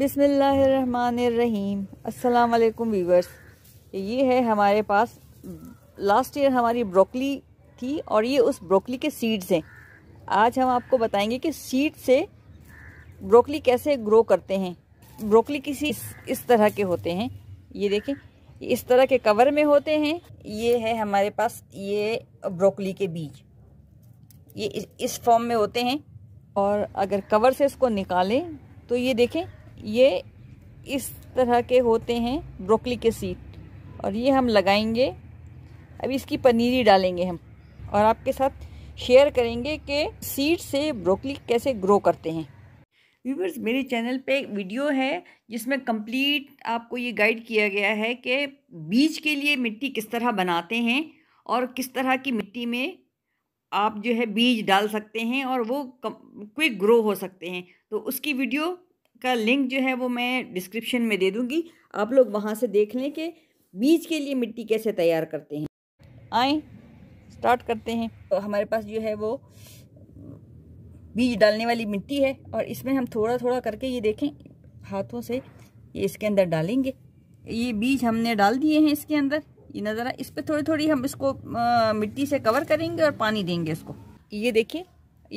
बिसमीम असलकुम वीवर्स ये है हमारे पास लास्ट ईयर हमारी ब्रोकली थी और ये उस ब्रोकली के सीड्स हैं आज हम आपको बताएंगे कि सीड से ब्रोकली कैसे ग्रो करते हैं ब्रोकली किसी इस, इस तरह के होते हैं ये देखें इस तरह के कवर में होते हैं ये है हमारे पास ये ब्रोकली के बीज ये इस फॉर्म में होते हैं और अगर कवर से इसको निकालें तो ये देखें ये इस तरह के होते हैं ब्रोकली के सीड और ये हम लगाएंगे अब इसकी पनीरी डालेंगे हम और आपके साथ शेयर करेंगे कि सीड से ब्रोकली कैसे ग्रो करते हैं व्यूवर्स मेरे चैनल पे एक वीडियो है जिसमें कंप्लीट आपको ये गाइड किया गया है कि बीज के लिए मिट्टी किस तरह बनाते हैं और किस तरह की मिट्टी में आप जो है बीज डाल सकते हैं और वो क्विक ग्रो हो सकते हैं तो उसकी वीडियो का लिंक जो है वो मैं डिस्क्रिप्शन में दे दूँगी आप लोग वहाँ से देख लें कि बीज के लिए मिट्टी कैसे तैयार करते हैं आए स्टार्ट करते हैं तो हमारे पास जो है वो बीज डालने वाली मिट्टी है और इसमें हम थोड़ा थोड़ा करके ये देखें हाथों से ये इसके अंदर डालेंगे ये बीज हमने डाल दिए हैं इसके अंदर ये नज़र आ इस पर थोड़ी थोड़ी हम इसको आ, मिट्टी से कवर करेंगे और पानी देंगे इसको ये देखिए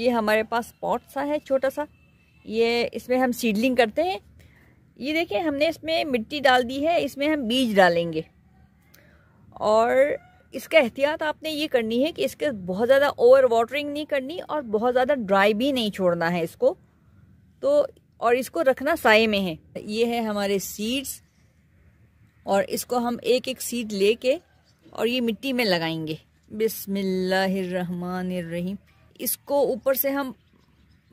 ये हमारे पास पॉट सा है छोटा सा ये इसमें हम सीडलिंग करते हैं ये देखिए हमने इसमें मिट्टी डाल दी है इसमें हम बीज डालेंगे और इसका एहतियात आपने ये करनी है कि इसके बहुत ज़्यादा ओवर वाटरिंग नहीं करनी और बहुत ज़्यादा ड्राई भी नहीं छोड़ना है इसको तो और इसको रखना साए में है ये है हमारे सीड्स और इसको हम एक एक सीड लेके और ये मिट्टी में लगाएंगे रहीम इसको ऊपर से हम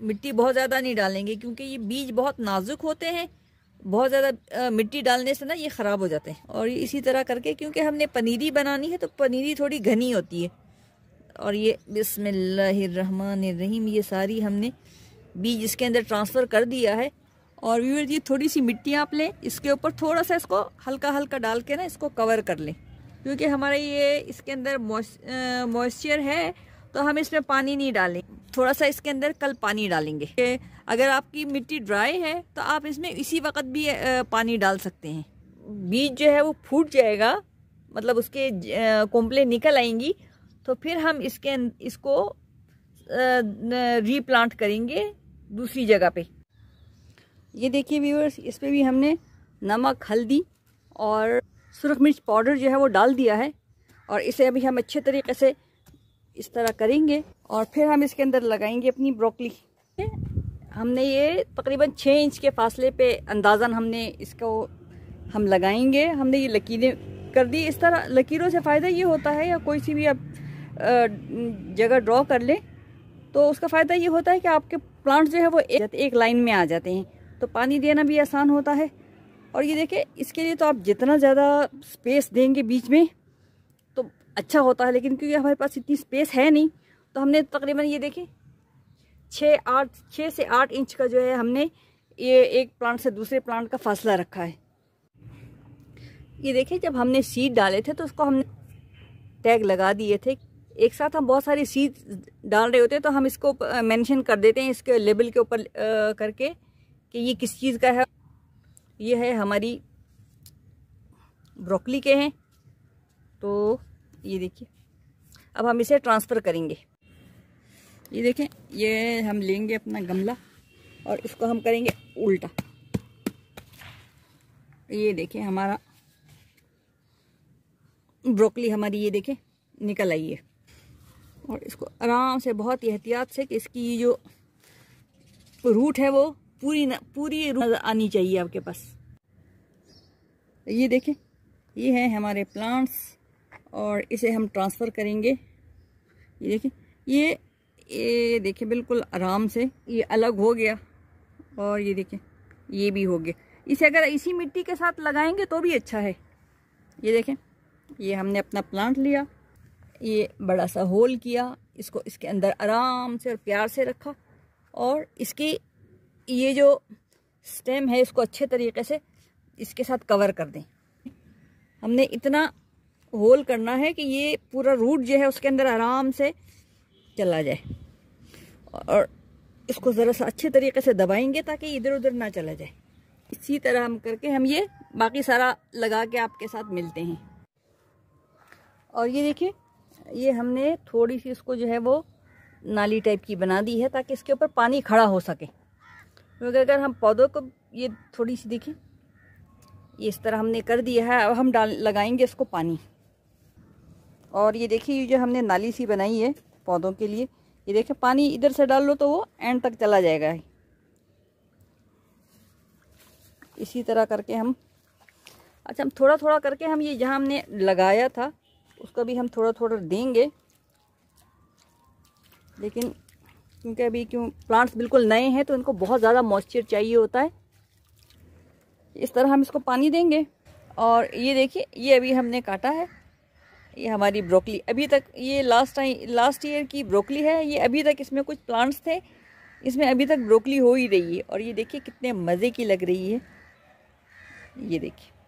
मिट्टी बहुत ज़्यादा नहीं डालेंगे क्योंकि ये बीज बहुत नाजुक होते हैं बहुत ज़्यादा मिट्टी डालने से ना ये ख़राब हो जाते हैं और इसी तरह करके क्योंकि हमने पनीरी बनानी है तो पनीरी थोड़ी घनी होती है और ये रहीम ये सारी हमने बीज इसके अंदर ट्रांसफ़र कर दिया है और व्यूअर ये थोड़ी सी मिट्टी आप लें इसके ऊपर थोड़ा सा इसको हल्का हल्का डाल के ना इसको कवर कर लें क्योंकि हमारे ये इसके अंदर मॉइस्चर है तो हम इसमें पानी नहीं डालेंगे थोड़ा सा इसके अंदर कल पानी डालेंगे अगर आपकी मिट्टी ड्राई है तो आप इसमें इसी वक्त भी पानी डाल सकते हैं बीज जो है वो फूट जाएगा मतलब उसके कोम्पले निकल आएंगी तो फिर हम इसके अं-, इसको रीप्लांट करेंगे दूसरी जगह पे ये देखिए व्यूअर्स इस पर भी हमने नमक हल्दी और सुरख मिर्च पाउडर जो है वो डाल दिया है और इसे अभी हम अच्छे तरीके से इस तरह करेंगे और फिर हम इसके अंदर लगाएंगे अपनी ब्रोकली हमने ये तकरीबन छः इंच के फासले पे अंदाज़न हमने इसको हम लगाएंगे हमने ये लकीरें कर दी इस तरह लकीरों से फ़ायदा ये होता है या कोई सी भी आप जगह ड्रॉ कर लें तो उसका फ़ायदा ये होता है कि आपके प्लांट जो है वो एक, एक लाइन में आ जाते हैं तो पानी देना भी आसान होता है और ये देखें इसके लिए तो आप जितना ज़्यादा स्पेस देंगे बीच में तो अच्छा होता है लेकिन क्योंकि हमारे पास इतनी स्पेस है नहीं तो हमने तकरीबन ये देखें छः आठ छः से आठ इंच का जो है हमने ये एक प्लांट से दूसरे प्लांट का फासला रखा है ये देखें जब हमने सीड डाले थे तो उसको हमने टैग लगा दिए थे एक साथ हम बहुत सारी सीड डाल रहे होते हैं तो हम इसको मेंशन कर देते हैं इसके लेबल के ऊपर करके कि ये किस चीज़ का है ये है हमारी ब्रोकली के हैं तो ये देखिए अब हम इसे ट्रांसफ़र करेंगे ये देखें ये हम लेंगे अपना गमला और इसको हम करेंगे उल्टा ये देखें हमारा ब्रोकली हमारी ये देखें निकल आई है और इसको आराम से बहुत एहतियात से कि इसकी जो रूट है वो पूरी न, पूरी नजर आनी चाहिए आपके पास ये देखें ये है हमारे प्लांट्स और इसे हम ट्रांसफ़र करेंगे ये देखिए ये ये देखिए बिल्कुल आराम से ये अलग हो गया और ये देखिए ये भी हो गया इसे अगर इसी मिट्टी के साथ लगाएंगे तो भी अच्छा है ये देखें ये हमने अपना प्लांट लिया ये बड़ा सा होल किया इसको इसके अंदर आराम से और प्यार से रखा और इसकी ये जो स्टेम है इसको अच्छे तरीके से इसके साथ कवर कर दें हमने इतना होल करना है कि ये पूरा रूट जो है उसके अंदर आराम से चला जाए और इसको ज़रा सा अच्छे तरीके से दबाएंगे ताकि इधर उधर ना चला जाए इसी तरह हम करके हम ये बाकी सारा लगा के आपके साथ मिलते हैं और ये देखिए ये हमने थोड़ी सी इसको जो है वो नाली टाइप की बना दी है ताकि इसके ऊपर पानी खड़ा हो सके क्योंकि अगर हम पौधों को ये थोड़ी सी देखें ये इस तरह हमने कर दिया है अब हम डाल लगाएंगे इसको पानी और ये देखिए ये जो हमने नाली सी बनाई है पौधों के लिए ये देखिए पानी इधर से डाल लो तो वो एंड तक चला जाएगा इसी तरह करके हम अच्छा हम थोड़ा थोड़ा करके हम ये जहाँ हमने लगाया था उसका भी हम थोड़ा थोड़ा देंगे लेकिन क्योंकि अभी क्यों प्लांट्स बिल्कुल नए हैं तो इनको बहुत ज़्यादा मॉइस्चर चाहिए होता है इस तरह हम इसको पानी देंगे और ये देखिए ये अभी हमने काटा है ये हमारी ब्रोकली अभी तक ये लास्ट टाइम लास्ट ईयर की ब्रोकली है ये अभी तक इसमें कुछ प्लांट्स थे इसमें अभी तक ब्रोकली हो ही रही है और ये देखिए कितने मज़े की लग रही है ये देखिए